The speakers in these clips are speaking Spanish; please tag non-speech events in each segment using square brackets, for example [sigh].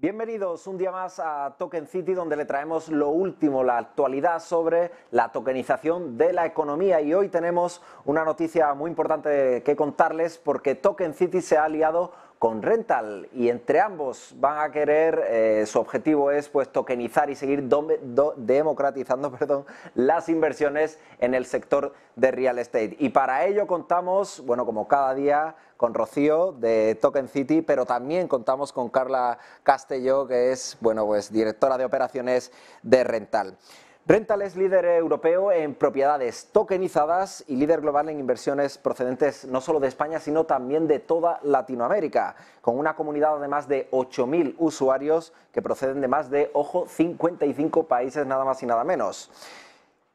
Bienvenidos un día más a Token City, donde le traemos lo último, la actualidad sobre la tokenización de la economía. Y hoy tenemos una noticia muy importante que contarles porque Token City se ha aliado con rental y entre ambos van a querer, eh, su objetivo es pues tokenizar y seguir democratizando [laughs] perdón, las inversiones en el sector de real estate. Y para ello contamos, bueno, como cada día, con Rocío de Token City, pero también contamos con Carla Castelló, que es, bueno, pues directora de operaciones de rental. Rental es líder europeo en propiedades tokenizadas y líder global en inversiones procedentes no solo de España, sino también de toda Latinoamérica, con una comunidad de más de 8.000 usuarios que proceden de más de, ojo, 55 países, nada más y nada menos.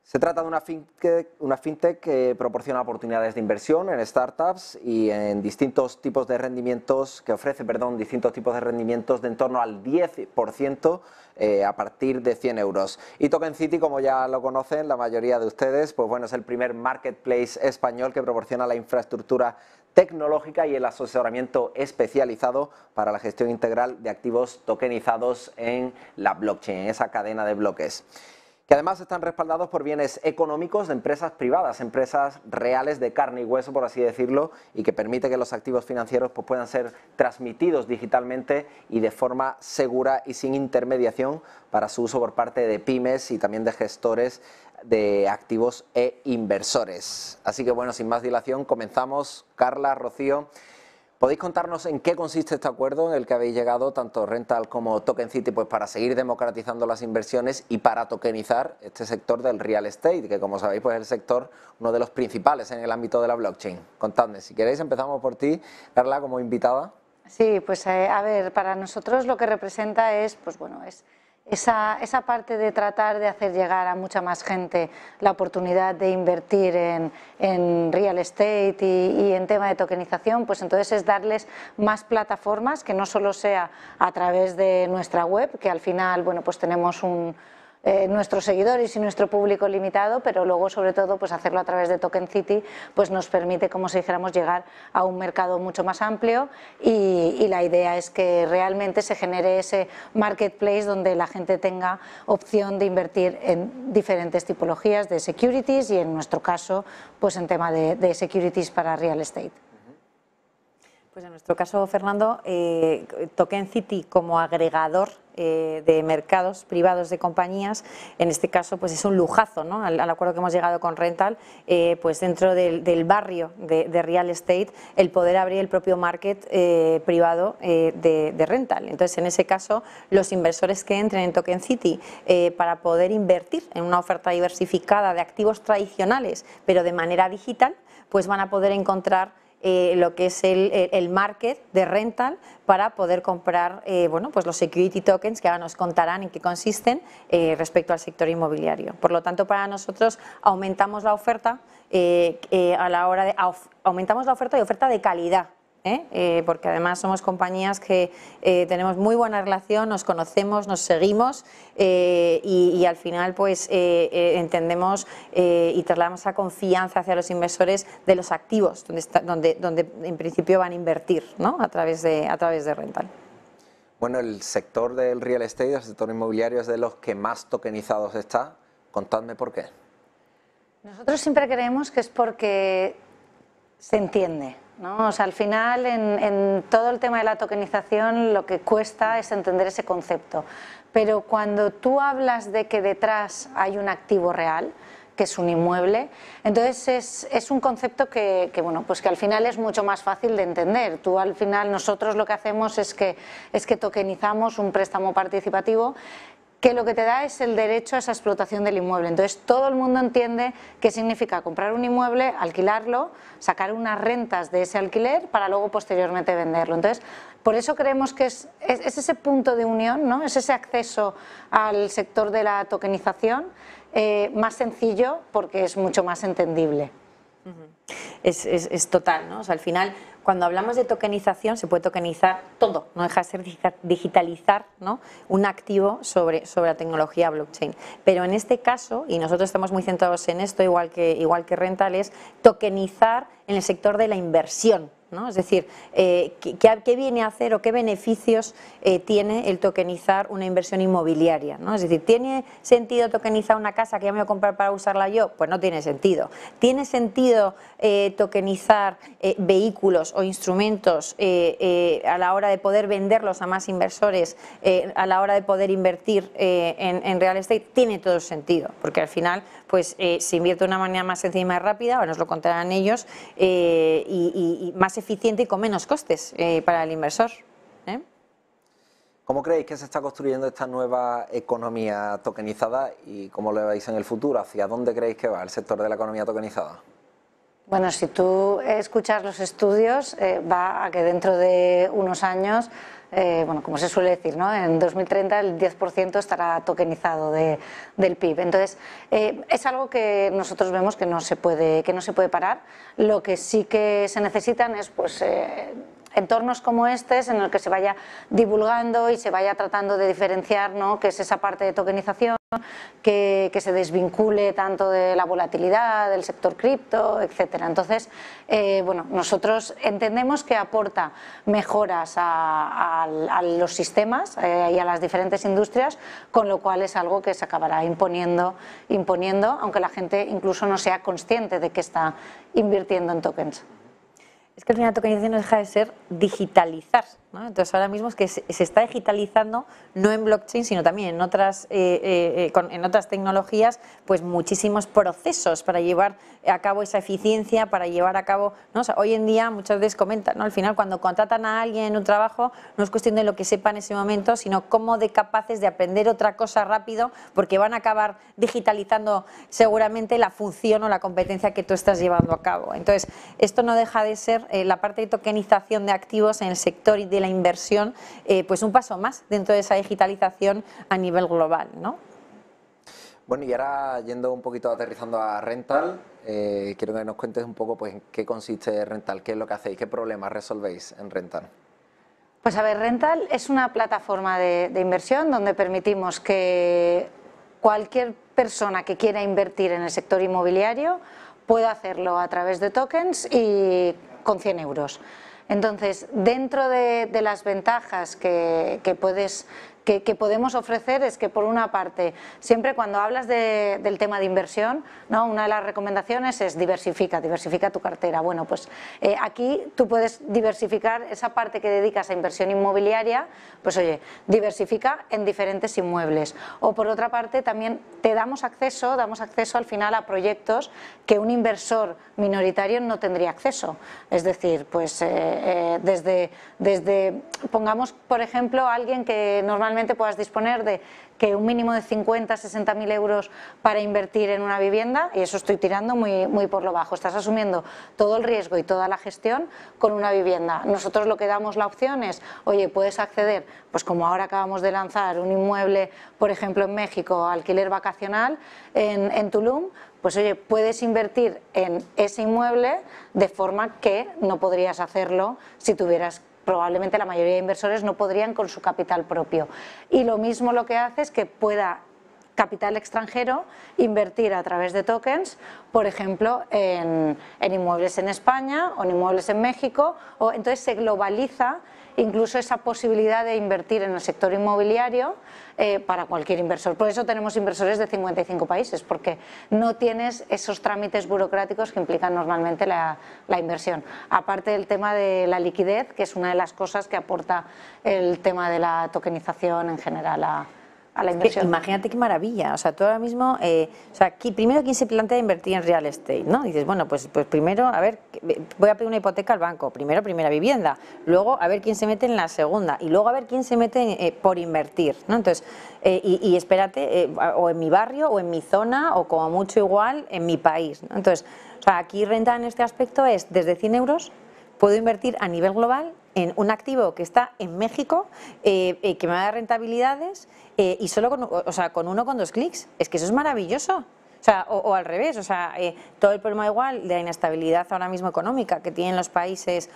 Se trata de una fintech, fintech, que proporciona oportunidades de inversión en startups y en distintos tipos de rendimientos, que ofrece perdón, distintos tipos de rendimientos de en torno al 10% eh, a partir de 100 euros. Y Token City, como ya lo conocen la mayoría de ustedes, pues bueno, es el primer marketplace español que proporciona la infraestructura tecnológica y el asesoramiento especializado para la gestión integral de activos tokenizados en la blockchain, en esa cadena de bloques que además están respaldados por bienes económicos de empresas privadas, empresas reales de carne y hueso, por así decirlo, y que permite que los activos financieros pues, puedan ser transmitidos digitalmente y de forma segura y sin intermediación para su uso por parte de pymes y también de gestores de activos e inversores. Así que bueno, sin más dilación, comenzamos. Carla, Rocío. ¿Podéis contarnos en qué consiste este acuerdo en el que habéis llegado tanto Rental como Token City pues para seguir democratizando las inversiones y para tokenizar este sector del real estate, que como sabéis pues es el sector uno de los principales en el ámbito de la blockchain? Contadme, si queréis empezamos por ti, Carla, como invitada. Sí, pues eh, a ver, para nosotros lo que representa es, pues bueno, es esa, esa, parte de tratar de hacer llegar a mucha más gente la oportunidad de invertir en, real estate y, y, en tema de tokenización, pues entonces es darles más plataformas que no solo sea a través de nuestra web, que al final bueno, pues tenemos un, eh, nuestros seguidores y nuestro público limitado, pero luego sobre todo pues hacerlo a través de Token City pues nos permite, como si dijéramos, llegar a un mercado mucho más amplio y, la idea es que realmente se genere ese marketplace donde la gente tenga opción de invertir en diferentes tipologías de securities y en nuestro caso pues en tema de securities para real estate. Pues en nuestro caso, Fernando, eh, Token City como agregador eh, de mercados privados de compañías, en este caso pues es un lujazo ¿no? al, acuerdo que hemos llegado con Rental, eh, pues dentro del, barrio de, real estate, el poder abrir el propio market privado de, de, Rental. Entonces, en ese caso, los inversores que entren en Token City para poder invertir en una oferta diversificada de activos tradicionales, pero de manera digital, pues van a poder encontrar eh, lo que es el, market de rental para poder comprar eh, bueno, pues los security tokens que ahora nos contarán en qué consisten eh, respecto al sector inmobiliario. Por lo tanto, para nosotros aumentamos la oferta a la hora de aumentamos la oferta oferta de calidad ¿eh? Eh, porque además somos compañías que eh, tenemos muy buena relación, nos conocemos, nos seguimos y, al final pues entendemos y trasladamos esa confianza hacia los inversores de los activos donde, donde en principio van a invertir ¿no? a, través de, a través de rental. Bueno, el sector del real estate, el sector inmobiliario es de los que más tokenizados está. Contadme por qué. Nosotros siempre creemos que es porque se entiende. ¿no? O sea, al final en, todo el tema de la tokenización lo que cuesta es entender ese concepto. Pero cuando tú hablas de que detrás hay un activo real, que es un inmueble, entonces es, un concepto que, que, bueno, pues que al final es mucho más fácil de entender. Tú al final, nosotros lo que hacemos es que, es que tokenizamos un préstamo participativo que lo que te da es el derecho a esa explotación del inmueble. Entonces todo el mundo entiende qué significa comprar un inmueble, alquilarlo, sacar unas rentas de ese alquiler para luego posteriormente venderlo. Entonces, por eso creemos que es, ese punto de unión, ¿no? es ese acceso al sector de la tokenización eh, más sencillo porque es mucho más entendible. Es, es, total, ¿no? O sea, al final cuando hablamos de tokenización, se puede tokenizar todo, no deja de ser digitalizar ¿no? un activo sobre, sobre la tecnología blockchain. Pero en este caso, y nosotros estamos muy centrados en esto, igual que, igual que Rental, es tokenizar en el sector de la inversión. ¿no? Es decir, eh, ¿qué, viene a hacer o qué beneficios eh, tiene el tokenizar una inversión inmobiliaria? ¿no? Es decir, ¿tiene sentido tokenizar una casa que ya me voy a comprar para usarla yo? Pues no tiene sentido. ¿Tiene sentido eh, tokenizar vehículos o instrumentos a la hora de poder venderlos a más inversores, a la hora de poder invertir en, real estate? Tiene todo sentido, porque al final pues se invierte de una manera más sencilla y más rápida, o nos lo contarán ellos, eh, y, más eficiente y con menos costes eh, para el inversor. ¿eh? ¿Cómo creéis que se está construyendo esta nueva economía tokenizada y cómo lo veis en el futuro? ¿Hacia dónde creéis que va el sector de la economía tokenizada? Bueno, si tú escuchas los estudios, eh, va a que dentro de unos años, eh, bueno, como se suele decir, ¿no? en 2030 el 10% estará tokenizado del PIB. Entonces, eh, es algo que nosotros vemos que no, se puede, que no se puede parar. Lo que sí que se necesitan es, pues, entornos como este en el que se vaya divulgando y se vaya tratando de diferenciar ¿no? que es esa parte de tokenización que, se desvincule tanto de la volatilidad, del sector cripto, etcétera. Entonces, eh, bueno, nosotros entendemos que aporta mejoras a, los sistemas eh, y a las diferentes industrias, con lo cual es algo que se acabará imponiendo, imponiendo, aunque la gente incluso no sea consciente de que está invirtiendo en tokens. Es que al final la tokenización no deja de ser digitalizar entonces ahora mismo es que se, está digitalizando no en blockchain, sino también en otras, eh, eh, eh, en otras tecnologías, pues muchísimos procesos para llevar a cabo esa eficiencia, para llevar a cabo, ¿no? hoy en día muchas veces comentan, ¿no? Al final cuando contratan a alguien en un trabajo, no es cuestión de lo que sepa en ese momento, sino cómo de capaces de aprender otra cosa rápido, porque van a acabar digitalizando seguramente la función o la competencia que tú estás llevando a cabo. Entonces, esto no deja de ser la parte de tokenización de activos en el sector y de la inversión, eh, pues un paso más dentro de esa digitalización a nivel global, ¿no? Bueno, y ahora yendo un poquito aterrizando a Rental, eh, quiero que nos cuentes un poco pues, en qué consiste Rental, qué es lo que hacéis, qué problemas resolvéis en Rental. Pues a ver, Rental es una plataforma de, de inversión donde permitimos que cualquier persona que quiera invertir en el sector inmobiliario pueda hacerlo a través de tokens y con 100 euros. Entonces, dentro de, las ventajas que, que puedes que, podemos ofrecer es que, por una parte, siempre cuando hablas del tema de inversión, ¿no? una de las recomendaciones es diversifica, diversifica tu cartera. Bueno, pues eh, aquí tú puedes diversificar esa parte que dedicas a inversión inmobiliaria, pues oye, diversifica en diferentes inmuebles. O por otra parte, también te damos acceso, damos acceso al final a proyectos que un inversor minoritario no tendría acceso. Es decir, pues eh, eh, desde, desde, pongamos, por ejemplo, alguien que normalmente puedas disponer de que un mínimo de 50, 60 mil euros para invertir en una vivienda, y eso estoy tirando muy, muy por lo bajo, estás asumiendo todo el riesgo y toda la gestión con una vivienda. Nosotros lo que damos la opción es, oye, puedes acceder, pues como ahora acabamos de lanzar un inmueble, por ejemplo en México, alquiler vacacional en, en Tulum, pues oye, puedes invertir en ese inmueble de forma que no podrías hacerlo si tuvieras probablemente la mayoría de inversores no podrían con su capital propio. Y lo mismo lo que hace es que pueda capital extranjero invertir a través de tokens, por ejemplo, en, inmuebles en España o en inmuebles en México, o entonces se globaliza incluso esa posibilidad de invertir en el sector inmobiliario eh, para cualquier inversor. Por eso tenemos inversores de 55 países, porque no tienes esos trámites burocráticos que implican normalmente la, inversión. Aparte del tema de la liquidez, que es una de las cosas que aporta el tema de la tokenización en general imagínate qué maravilla. O sea, tú ahora mismo, eh, o sea, aquí, primero quién se plantea invertir en real estate, ¿no? Dices, bueno, pues, pues primero, a ver, voy a pedir una hipoteca al banco. Primero, primera vivienda. Luego, a ver quién se mete en la segunda. Y luego, a ver quién se mete eh, por invertir, ¿no? Entonces, eh, y, espérate, o en mi barrio, o en mi zona, o como mucho igual, en mi país. Entonces, o sea, aquí renta en este aspecto es desde 100 euros, puedo invertir a nivel global en un activo que está en México, eh, eh, que me da rentabilidades eh, y solo con, o sea, con uno con dos clics. Es que eso es maravilloso. O, al revés, o sea, todo el problema igual de la inestabilidad ahora mismo económica que tienen los países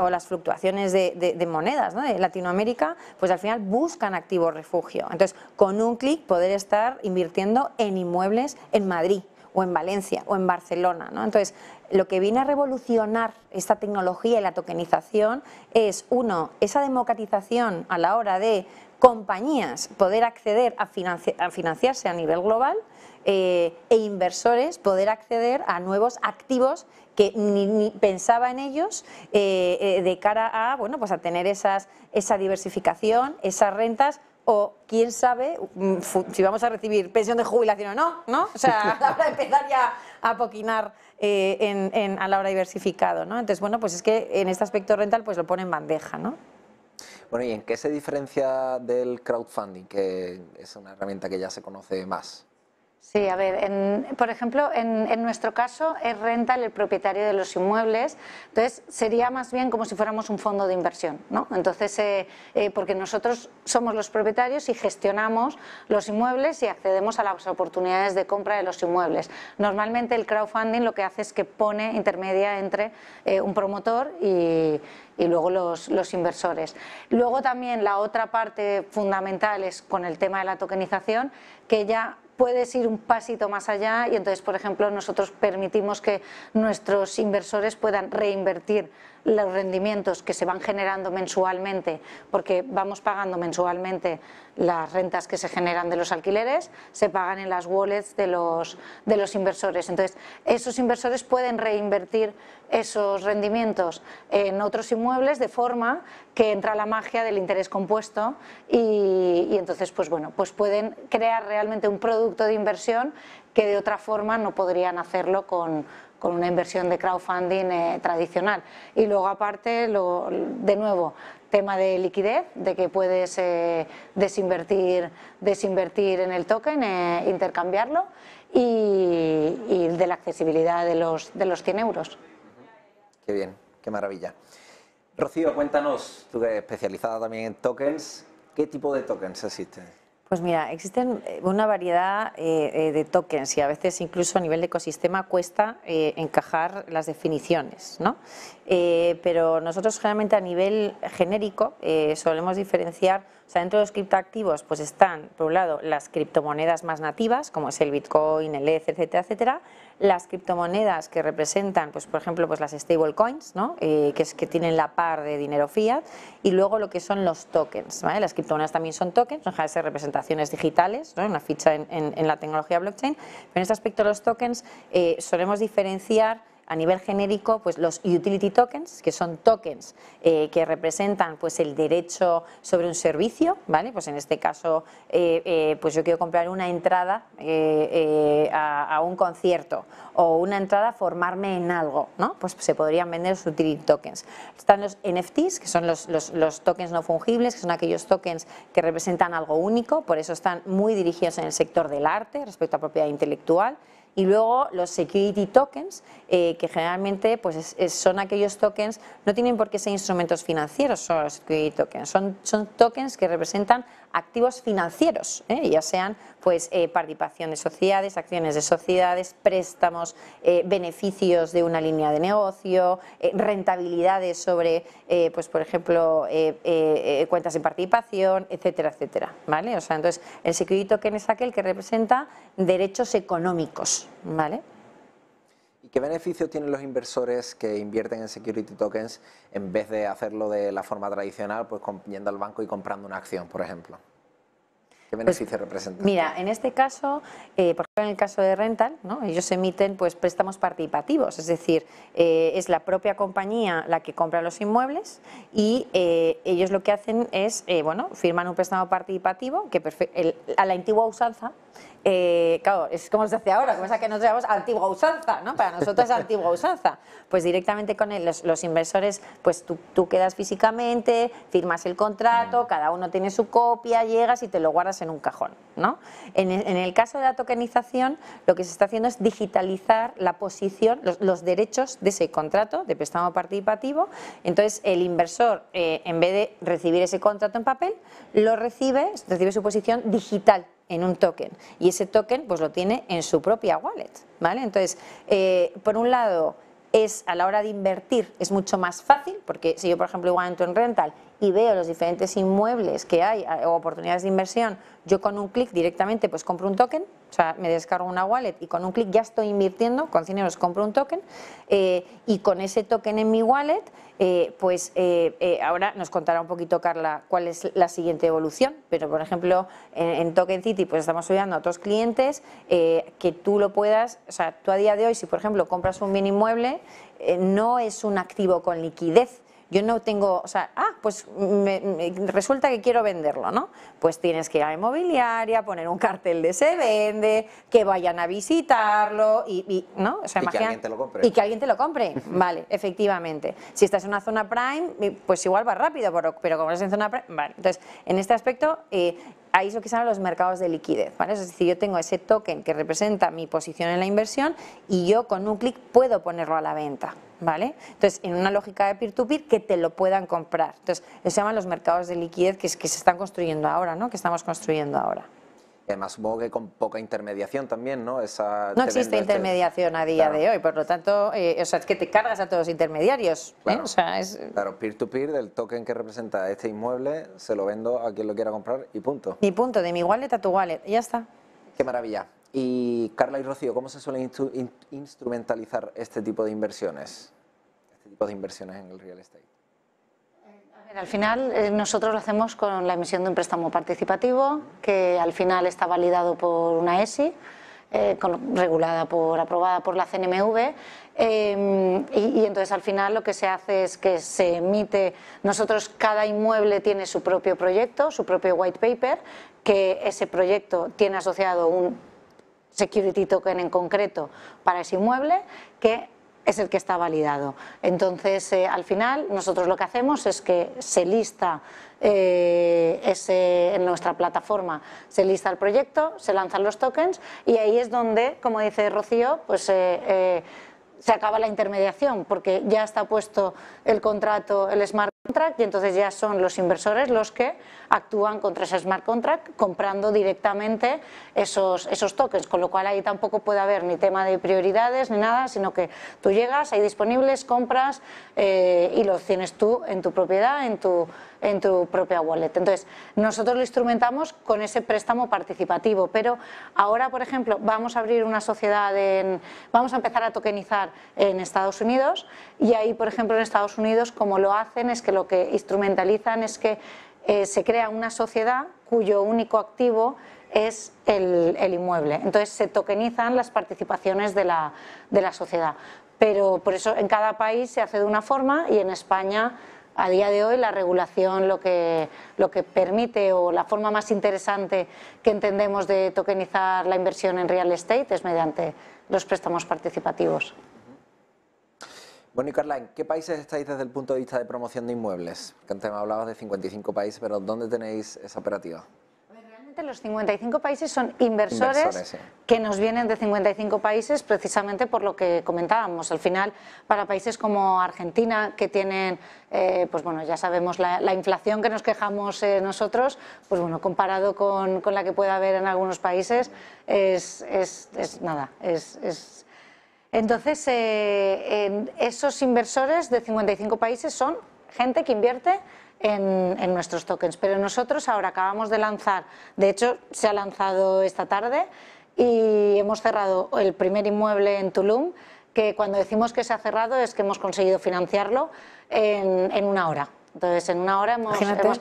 o las fluctuaciones de, monedas de Latinoamérica, pues al final buscan activo refugio. Entonces, con un clic poder estar invirtiendo en inmuebles en Madrid o en Valencia o en Barcelona. ¿no? Entonces, lo que viene a revolucionar esta tecnología y la tokenización es, uno, esa democratización a la hora de compañías poder acceder a, financiarse a nivel global eh, e inversores poder acceder a nuevos activos que ni, pensaba en ellos eh, eh, de cara a, bueno, pues a tener esas, esa diversificación, esas rentas o quién sabe mm, si vamos a recibir pensión de jubilación o no, ¿no? O sea, [laughs] de empezar ya a poquinar eh, a la hora diversificado, ¿no? Entonces, bueno, pues es que en este aspecto rental pues lo pone en bandeja, ¿no? Bueno, ¿y en qué se diferencia del crowdfunding, que es una herramienta que ya se conoce más? Sí, a ver, por ejemplo, en, nuestro caso es renta el propietario de los inmuebles, entonces sería más bien como si fuéramos un fondo de inversión, ¿no? Entonces, eh, eh, porque nosotros somos los propietarios y gestionamos los inmuebles y accedemos a las oportunidades de compra de los inmuebles. Normalmente el crowdfunding lo que hace es que pone, intermedia entre eh, un promotor y, luego los, los, inversores. Luego también la otra parte fundamental es con el tema de la tokenización, que ya puedes ir un pasito más allá y entonces, por ejemplo, nosotros permitimos que nuestros inversores puedan reinvertir los rendimientos que se van generando mensualmente, porque vamos pagando mensualmente las rentas que se generan de los alquileres, se pagan en las wallets de los, de los inversores. Entonces, esos inversores pueden reinvertir esos rendimientos en otros inmuebles de forma que entra la magia del interés compuesto y, y entonces, pues bueno, pues pueden crear realmente un producto de inversión que de otra forma no podrían hacerlo con, con una inversión de crowdfunding eh, tradicional. Y luego aparte, lo, de nuevo, tema de liquidez, de que puedes eh, desinvertir, desinvertir en el token, eh, intercambiarlo y, de la accesibilidad de los, de los 100 euros. Qué bien, qué maravilla. Rocío, cuéntanos, tú que especializada también en tokens, ¿qué tipo de tokens existen? Pues mira, existen eh, una variedad eh, eh, de tokens y a veces incluso a nivel de ecosistema cuesta encajar las definiciones, ¿no? pero nosotros generalmente a nivel genérico solemos diferenciar, o sea, dentro de los criptoactivos pues están, por un lado, las criptomonedas más nativas, como es el Bitcoin, el ETH, etcétera, etcétera, las criptomonedas que representan, pues por ejemplo, pues las stablecoins, ¿no? Eh, que, es, que tienen la par de dinero fiat, y luego lo que son los tokens. Las criptomonedas también son tokens, son representaciones digitales, una ficha en, la tecnología blockchain, pero en este aspecto los tokens eh, solemos diferenciar a nivel genérico pues los utility tokens, que son tokens eh, que representan pues el derecho sobre un servicio, ¿vale? Pues en este caso, eh, eh, pues yo quiero comprar una entrada a, un concierto o una entrada a formarme en algo, ¿no? Pues se podrían vender los utility tokens. Están los NFTs, que son los, los tokens no fungibles, que son aquellos tokens que representan algo único, por eso están muy dirigidos en el sector del arte respecto a propiedad intelectual y luego los security tokens, eh, que generalmente pues son aquellos tokens, no tienen por qué ser instrumentos financieros son security tokens, son, son tokens que representan activos financieros, ¿eh? ya sean pues eh, participación de sociedades, acciones de sociedades, préstamos, eh, beneficios de una línea de negocio, eh, rentabilidades sobre, pues por ejemplo, cuentas de participación, etcétera, etcétera, ¿vale? O sea, entonces el que token es aquel que representa derechos económicos, ¿vale? ¿Qué beneficios tienen los inversores que invierten en security tokens en vez de hacerlo de la forma tradicional, pues yendo al banco y comprando una acción, por ejemplo? ¿Qué pues beneficio representa? Mira, en este caso, eh, por ejemplo, en el caso de Rental, ellos emiten pues, préstamos participativos, es decir, eh, es la propia compañía la que compra los inmuebles y eh, ellos lo que hacen es, bueno, firman un préstamo participativo que a la antigua usanza eh, claro, es como se decía ahora, cosa que nos llamamos antigua usanza, ¿no? Para nosotros es antigua usanza. Pues directamente con los, inversores, pues tú, quedas físicamente, firmas el contrato, mm. cada uno tiene su copia, llegas y te lo guardas en un cajón, ¿no? En, el caso de la tokenización, lo que se está haciendo es digitalizar la posición, los, derechos de ese contrato de préstamo participativo. Entonces, el inversor, eh, en vez de recibir ese contrato en papel, lo recibe, recibe su posición digital en un token y ese token pues lo tiene en su propia wallet, ¿vale? Entonces, eh, por un lado es a la hora de invertir es mucho más fácil porque si yo por ejemplo igual entro en rental y veo los diferentes inmuebles que hay eh, o oportunidades de inversión, yo con un clic directamente pues compro un token o sea, me descargo una wallet y con un clic ya estoy invirtiendo, con dinero os compro un token eh, y con ese token en mi wallet, eh, pues eh, ahora nos contará un poquito Carla cuál es la siguiente evolución, pero por ejemplo en, en Token City pues estamos ayudando a otros clientes que tú lo puedas, o sea, tú a día de hoy si por ejemplo compras un bien inmueble, no es un activo con liquidez, yo no tengo, o sea, ah, pues resulta que quiero venderlo, ¿no? Pues tienes que ir a la inmobiliaria, poner un cartel de se vende, que vayan a visitarlo y, y ¿no? y que alguien te lo compre. Y que alguien te lo compre, [laughs] vale, efectivamente. Si estás en una zona prime, pues igual va rápido, pero, pero como estás en zona prime, vale. Entonces, en este aspecto, eh, ahí es lo que llama los mercados de liquidez. ¿vale? Es decir, yo tengo ese token que representa mi posición en la inversión y yo con un clic puedo ponerlo a la venta. ¿Vale? Entonces, en una lógica de peer-to-peer que te lo puedan comprar. Entonces, eso se llaman los mercados de liquidez que, que se están construyendo ahora, ¿no? que estamos construyendo ahora además supongo que con poca intermediación también, ¿no? Esa, no existe intermediación a día de hoy, por lo tanto, eh, o sea, es que te cargas a todos los intermediarios. ¿eh? Claro, peer-to-peer, del token que representa este inmueble, se lo vendo a quien lo quiera comprar y punto. Y punto, de mi wallet a tu wallet, ya está. Qué maravilla. Y Carla y Rocío, ¿cómo se suele instrumentalizar este tipo de inversiones? Este tipo de inversiones en el real estate. Al final eh, nosotros lo hacemos con la emisión de un préstamo participativo que al final está validado por una ESI, eh, regulada por, aprobada por la CNMV em, y, y, entonces al final lo que se hace es que se emite, nosotros cada inmueble tiene su propio proyecto, su propio white paper, que ese proyecto tiene asociado un security token en concreto para ese inmueble que es el que está validado. Entonces, eh, al final, nosotros lo que hacemos es que se lista eh, ese, en nuestra plataforma, se lista el proyecto, se lanzan los tokens y ahí es donde, como dice Rocío, pues... Eh, se acaba la intermediación porque ya está puesto el contrato, el smart contract, y entonces ya son los inversores los que actúan contra ese smart contract comprando directamente esos, esos tokens, con lo cual ahí tampoco puede haber ni tema de prioridades ni nada, sino que tú llegas, hay disponibles, compras eh, y los tienes tú en tu propiedad, en tu en tu propia wallet. Entonces, nosotros lo instrumentamos con ese préstamo participativo, pero ahora, por ejemplo, vamos a abrir una sociedad en, vamos a empezar a tokenizar en Estados Unidos y ahí, por ejemplo, en Estados Unidos como lo hacen es que lo que instrumentalizan es que eh, se crea una sociedad cuyo único activo es el, inmueble. Entonces se tokenizan las participaciones de la, de la sociedad. Pero por eso en cada país se hace de una forma y en España a día de hoy la regulación lo que, permite o la forma más interesante que entendemos de tokenizar la inversión en real estate es mediante los préstamos participativos. Bueno, y Carla, ¿en qué países estáis desde el punto de vista de promoción de inmuebles? antes me hablabas de 55 países, pero ¿dónde tenéis esa operativa? los 55 países son inversores, que nos vienen de 55 países precisamente por lo que comentábamos. Al final, para países como Argentina, que tienen, eh, pues bueno, ya sabemos la, inflación que nos quejamos eh, nosotros, pues bueno, comparado con, la que puede haber en algunos países, es, es, nada, entonces, eh, esos inversores de 55 países son gente que invierte en, nuestros tokens. Pero nosotros ahora acabamos de lanzar, de hecho se ha lanzado esta tarde y hemos cerrado el primer inmueble en Tulum, que cuando decimos que se ha cerrado es que hemos conseguido financiarlo en, una hora. Entonces, en una hora hemos,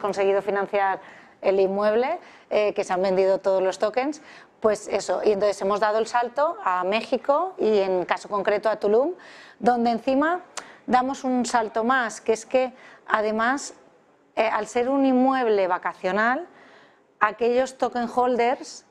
conseguido financiar el inmueble, eh, que se han vendido todos los tokens, pues eso, y entonces hemos dado el salto a México y en caso concreto a Tulum, donde encima damos un salto más, que es que además eh, al ser un inmueble vacacional, aquellos token holders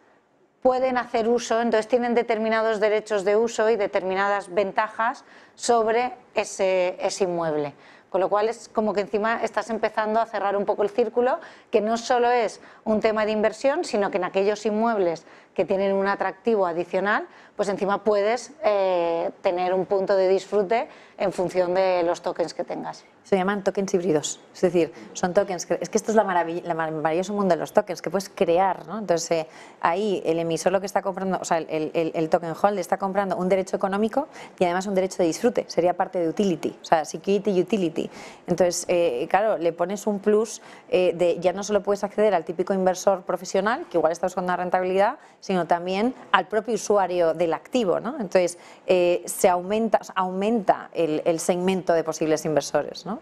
pueden hacer uso, entonces tienen determinados derechos de uso y determinadas ventajas sobre ese, ese inmueble. Con lo cual es como que encima estás empezando a cerrar un poco el círculo, que no solo es un tema de inversión, sino que en aquellos inmuebles que tienen un atractivo adicional, pues encima puedes eh, tener un punto de disfrute en función de los tokens que tengas. Se llaman tokens híbridos, es decir, son tokens, es que esto es la el maravilloso mundo de los tokens, que puedes crear, ¿no? Entonces eh, ahí el emisor lo que está comprando, o sea, el, token holder... está comprando un derecho económico y además un derecho de disfrute, sería parte de utility, o sea, security utility. Entonces, eh, claro, le pones un plus de ya no solo puedes acceder al típico inversor profesional, que igual está buscando una rentabilidad, sino también al propio usuario del activo. ¿no? Entonces, eh, se aumenta, aumenta el, el, segmento de posibles inversores. ¿no?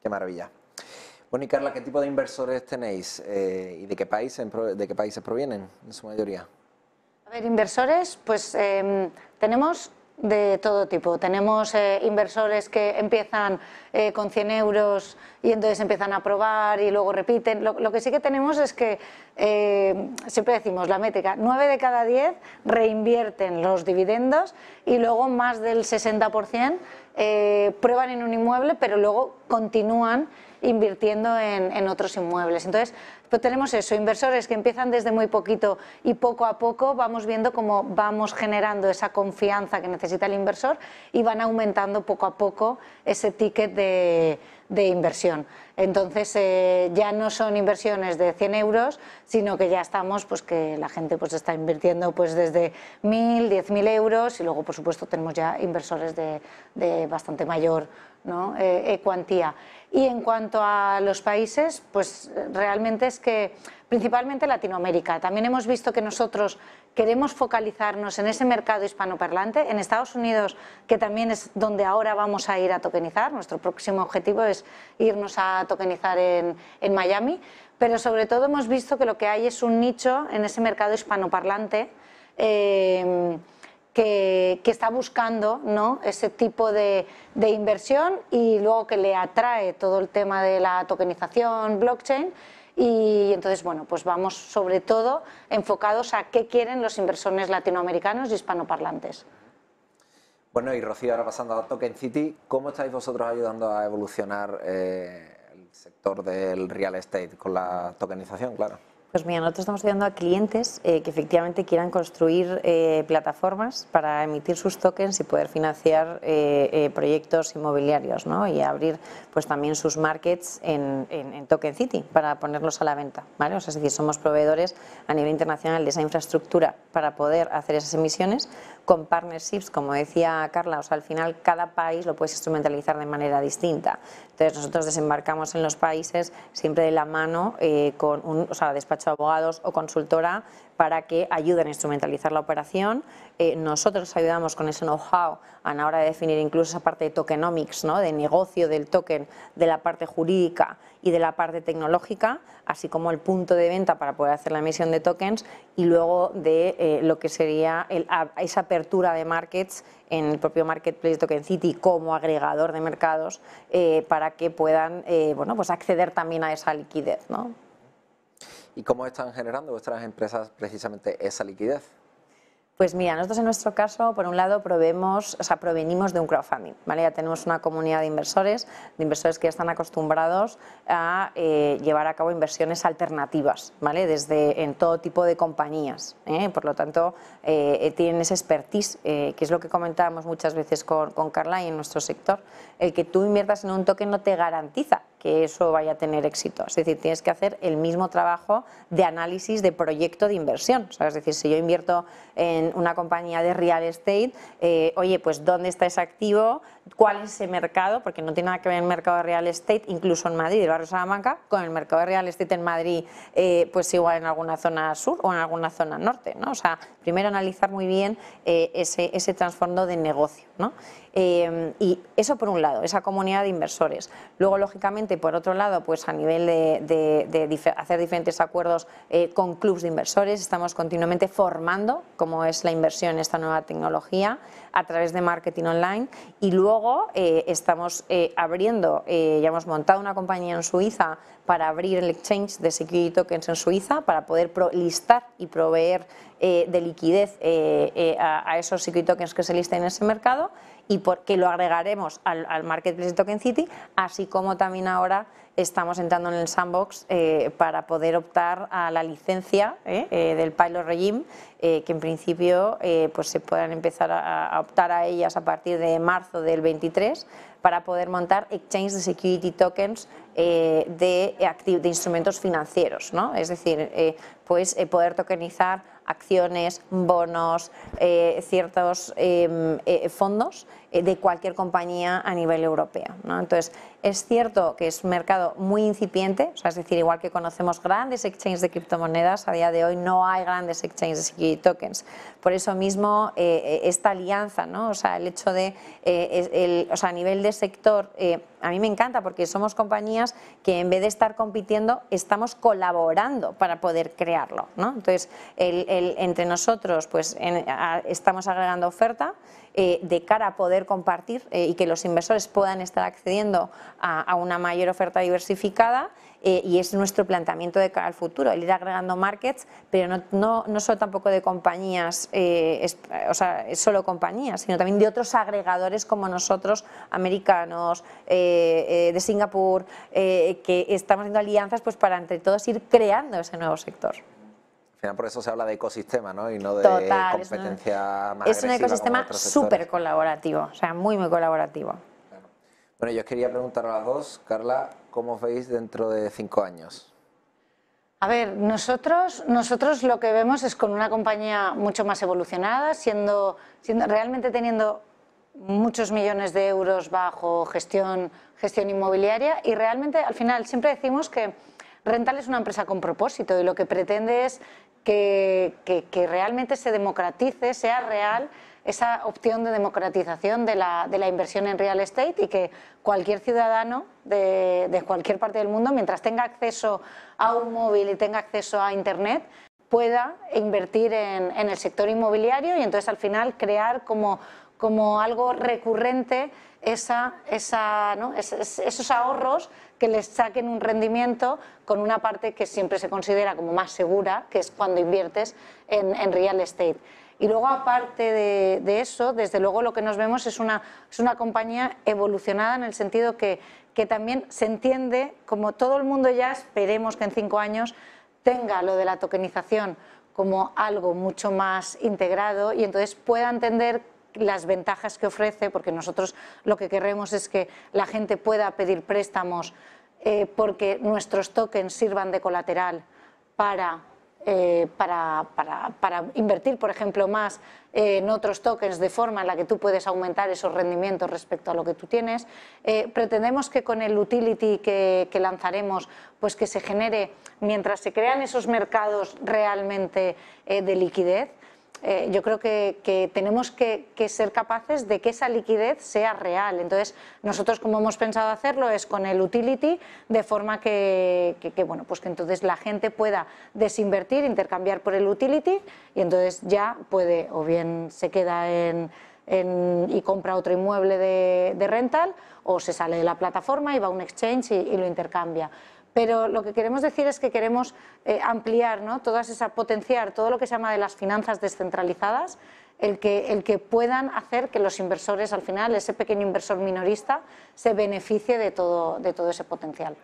Qué maravilla. Bueno, y Carla, ¿qué tipo de inversores tenéis eh, y de qué, países, de qué países provienen en su mayoría? A ver, inversores, pues em, tenemos de todo tipo. Tenemos eh, inversores que empiezan eh, con 100 euros y entonces empiezan a probar y luego repiten. Lo, que sí que tenemos es que, eh, siempre decimos la métrica, 9 de cada 10 reinvierten los dividendos y luego más del 60% prueban en un inmueble, pero luego continúan invirtiendo en, en, otros inmuebles. Entonces, pero tenemos eso, inversores que empiezan desde muy poquito y poco a poco vamos viendo cómo vamos generando esa confianza que necesita el inversor y van aumentando poco a poco ese ticket de, inversión. Entonces eh, ya no son inversiones de 100 euros, sino que ya estamos, pues que la gente pues está invirtiendo pues desde 1.000, 10.000 euros y luego por supuesto tenemos ya inversores de, de bastante mayor ¿no? Eh, eh, cuantía. Y en cuanto a los países, pues realmente es que principalmente Latinoamérica. También hemos visto que nosotros queremos focalizarnos en ese mercado hispanoparlante, en Estados Unidos, que también es donde ahora vamos a ir a tokenizar. Nuestro próximo objetivo es irnos a tokenizar en, Miami, pero sobre todo hemos visto que lo que hay es un nicho en ese mercado hispanoparlante. Eh, que, está buscando ¿no? ese tipo de, inversión y luego que le atrae todo el tema de la tokenización, blockchain. Y entonces, bueno, pues vamos sobre todo enfocados a qué quieren los inversores latinoamericanos y hispanoparlantes. Bueno, y Rocío, ahora pasando a Token City, ¿cómo estáis vosotros ayudando a evolucionar eh, el sector del real estate con la tokenización, claro? Pues mira, nosotros estamos ayudando a clientes eh, que efectivamente quieran construir eh, plataformas para emitir sus tokens y poder financiar eh, proyectos inmobiliarios ¿no? y abrir pues también sus markets en, Token City para ponerlos a la venta. es decir, somos proveedores a nivel internacional de esa infraestructura para poder hacer esas emisiones con partnerships, como decía Carla, o sea, al final cada país lo puedes instrumentalizar de manera distinta. Entonces nosotros desembarcamos en los países siempre de la mano eh, con un o sea, despacho de abogados o consultora para que ayuden a instrumentalizar la operación. Eh, nosotros ayudamos con ese know-how a la hora de definir incluso esa parte de tokenomics, ¿no? de negocio del token, de la parte jurídica y de la parte tecnológica, así como el punto de venta para poder hacer la emisión de tokens y luego de eh, lo que sería esa apertura de markets en el propio marketplace Token City como agregador de mercados eh, para que puedan bueno, pues acceder también a esa liquidez. ¿no? ¿Y cómo están generando vuestras empresas precisamente esa liquidez? Pues mira, nosotros en nuestro caso, por un lado, provemos, provenimos de un crowdfunding, ¿vale? Ya tenemos una comunidad de inversores, de inversores que ya están acostumbrados a eh, llevar a cabo inversiones alternativas, ¿vale? Desde en todo tipo de compañías, ¿eh? por lo tanto, eh, tienen ese expertise, eh, que es lo que comentábamos muchas veces con, con Carla y en nuestro sector. El que tú inviertas en un token no te garantiza que eso vaya a tener éxito. Es decir, tienes que hacer el mismo trabajo de análisis de proyecto de inversión. es decir, si yo invierto en una compañía de real estate, eh, oye, pues ¿dónde está ese activo? ¿Cuál es ese mercado? Porque no tiene nada que ver el mercado de real estate, incluso en Madrid, el barrio Salamanca, con el mercado de real estate en Madrid, eh, pues igual en alguna zona sur o en alguna zona norte. ¿no? O sea, primero analizar muy bien eh, ese, ese trasfondo de negocio. Eh, y eso por un lado, esa comunidad de inversores. Luego, lógicamente, por otro lado, pues a nivel de, hacer diferentes acuerdos eh, con clubs de inversores, estamos continuamente formando como es la inversión en esta nueva tecnología a través de marketing online y luego estamos abriendo, ya hemos montado una compañía en Suiza para abrir el exchange de security tokens en Suiza para poder listar y proveer eh, de liquidez eh, eh, a, a, esos security tokens que se listen en ese mercado y porque lo agregaremos al, marketplace de Token City, así como también ahora estamos entrando en el sandbox eh, para poder optar a la licencia ¿Eh? Eh, del pilot regime, que en principio pues se puedan empezar a, optar a ellas a partir de marzo del 23 para poder montar Exchange de security tokens de, de, instrumentos financieros, ¿no? es decir, pues poder tokenizar acciones, bonos, ciertos em, fondos eh, de cualquier compañía a nivel europeo. Entonces, es cierto que es un mercado muy incipiente, es decir, igual que conocemos grandes exchanges de criptomonedas, a día de hoy no hay grandes exchanges de security tokens. Por eso mismo, eh, eh, esta alianza, o sea, el hecho de, o sea, a nivel de sector, a mí me encanta porque somos compañías que en vez de estar compitiendo, estamos colaborando para poder crearlo. Entonces, entre nosotros, pues estamos agregando oferta eh, de cara a poder compartir eh, y que los inversores puedan estar accediendo a, una mayor oferta diversificada eh, y es nuestro planteamiento de cara al futuro, el ir agregando markets, pero no, no, solo tampoco de compañías, o sea, solo compañías, sino también de otros agregadores como nosotros, americanos, de Singapur, que estamos haciendo alianzas pues para entre todos ir creando ese nuevo sector por eso se habla de ecosistema, ¿no? Y no de competencia es Es un ecosistema súper colaborativo, o sea, muy, muy colaborativo. Bueno, yo quería preguntar a las dos, Carla, ¿cómo os veis dentro de cinco años? A ver, nosotros, nosotros lo que vemos es con una compañía mucho más evolucionada, siendo, siendo realmente teniendo muchos millones de euros bajo gestión, gestión inmobiliaria y realmente al final siempre decimos que Rental es una empresa con propósito y lo que pretende es que, realmente se democratice, sea real esa opción de democratización de la, inversión en real estate y que cualquier ciudadano de, cualquier parte del mundo, mientras tenga acceso a un móvil y tenga acceso a Internet, pueda invertir en, el sector inmobiliario y entonces al final crear como, algo recurrente esos ahorros que les saquen un rendimiento con una parte que siempre se considera como más segura, que es cuando inviertes en, real estate. Y luego, aparte de, de, eso, desde luego lo que nos vemos es una, es una compañía evolucionada en el sentido que, que también se entiende, como todo el mundo ya esperemos que en cinco años tenga lo de la tokenización como algo mucho más integrado y entonces pueda entender las ventajas que ofrece, porque nosotros lo que queremos es que la gente pueda pedir préstamos eh, porque nuestros tokens sirvan de colateral para, eh, invertir, por ejemplo, más eh, en otros tokens de forma en la que tú puedes aumentar esos rendimientos respecto a lo que tú tienes. pretendemos que con el utility que, que, lanzaremos, pues que se genere, mientras se crean esos mercados realmente de liquidez, eh, yo creo que, tenemos que, ser capaces de que esa liquidez sea real. Entonces, nosotros como hemos pensado hacerlo es con el utility, de forma que, bueno, pues que entonces la gente pueda desinvertir, intercambiar por el utility y entonces ya puede o bien se queda y compra otro inmueble de, rental o se sale de la plataforma y va a un exchange y lo intercambia pero lo que queremos decir es que queremos eh, ampliar, ¿no? Todas esa, potenciar todo lo que se llama de las finanzas descentralizadas, el que, el que puedan hacer que los inversores, al final, ese pequeño inversor minorista, se beneficie de todo, de todo ese potencial.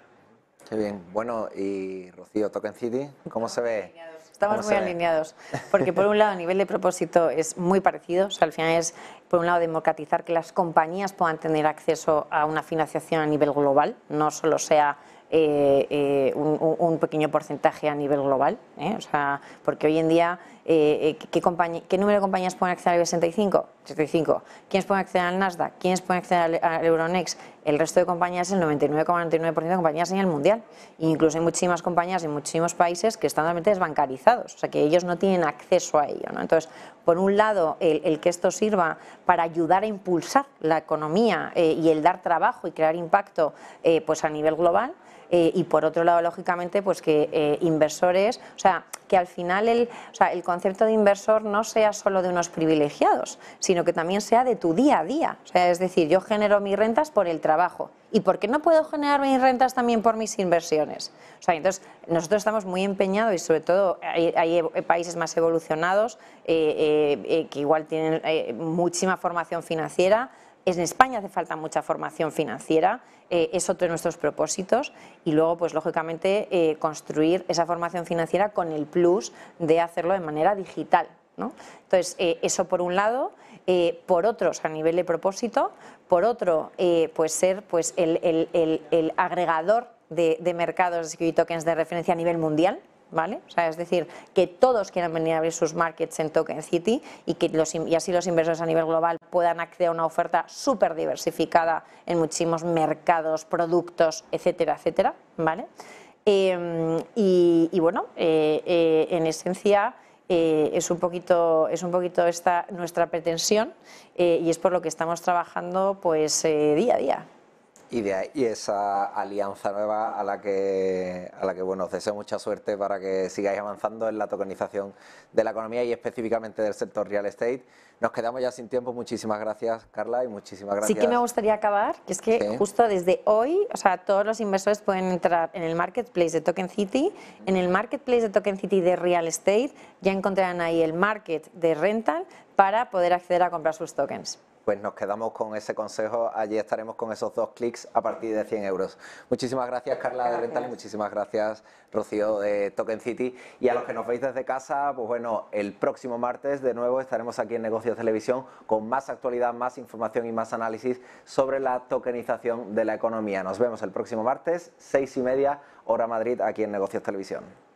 Muy bien. Bueno, y Rocío, Token City, ¿cómo se ve? Estamos muy alineados, [laughs] porque por un lado a nivel de propósito es muy parecido, o sea, al final es por un lado democratizar que las compañías puedan tener acceso a una financiación a nivel global, no solo sea eh, eh un, pequeño porcentaje a nivel global. ¿eh? O sea, porque hoy en día, eh, ¿qué, número de compañías pueden acceder al 65, 65? ¿Quiénes pueden acceder al Nasdaq? ¿Quiénes pueden acceder al, Euronext? El resto de compañías, el 99,99% de compañías en el mundial. E incluso hay muchísimas compañías en muchísimos países que están totalmente desbancarizados, o sea que ellos no tienen acceso a ello. Entonces, por un lado, el, que esto sirva para ayudar a impulsar la economía y el dar trabajo y crear impacto pues a nivel global, eh, y por otro lado, lógicamente, pues que eh, inversores, o sea, que al final el, o sea, el concepto de inversor no sea solo de unos privilegiados, sino que también sea de tu día a día. O sea, es decir, yo genero mis rentas por el trabajo. ¿Y por qué no puedo generar mis rentas también por mis inversiones? O sea, entonces, nosotros estamos muy empeñados y sobre todo hay, países más evolucionados eh, que igual tienen muchísima formación financiera, en España hace falta mucha formación financiera, eh, es otro de nuestros propósitos y luego, pues lógicamente, eh, construir esa formación financiera con el plus de hacerlo de manera digital. Entonces, eh, eso por un lado, por otro a nivel de propósito, por otro, pues ser pues, el, agregador de, de mercados de tokens de referencia a nivel mundial, ¿vale? O sea, es decir, que todos quieran venir a abrir sus markets en Token City y que así los inversores a nivel global puedan acceder a una oferta súper diversificada en muchísimos mercados, productos, etcétera, etcétera, em, y, bueno, eh, eh, en esencia... Eh, es, un poquito, es un poquito esta nuestra pretensión y es por lo que estamos trabajando pues, día a día y, y esa alianza nueva a la que, a la que bueno, os deseo mucha suerte para que sigáis avanzando en la tokenización de la economía y específicamente del sector real estate. Nos quedamos ya sin tiempo. Muchísimas gracias, Carla, y muchísimas gracias. Sí que me gustaría acabar, que es que justo desde hoy, o sea, todos los inversores pueden entrar en el marketplace de Token City, en el marketplace de Token City de real estate, ya encontrarán ahí el market de rental para poder acceder a comprar sus tokens pues nos quedamos con ese consejo. Allí estaremos con esos dos clics a partir de 100 euros. Muchísimas gracias, Carla de Rental. Muchísimas gracias, Rocío de Token City. Y a los que nos veis desde casa, pues bueno, el próximo martes de nuevo estaremos aquí en Negocios Televisión con más actualidad, más información y más análisis sobre la tokenización de la economía. Nos vemos el próximo martes, seis y media, hora Madrid, aquí en Negocios Televisión.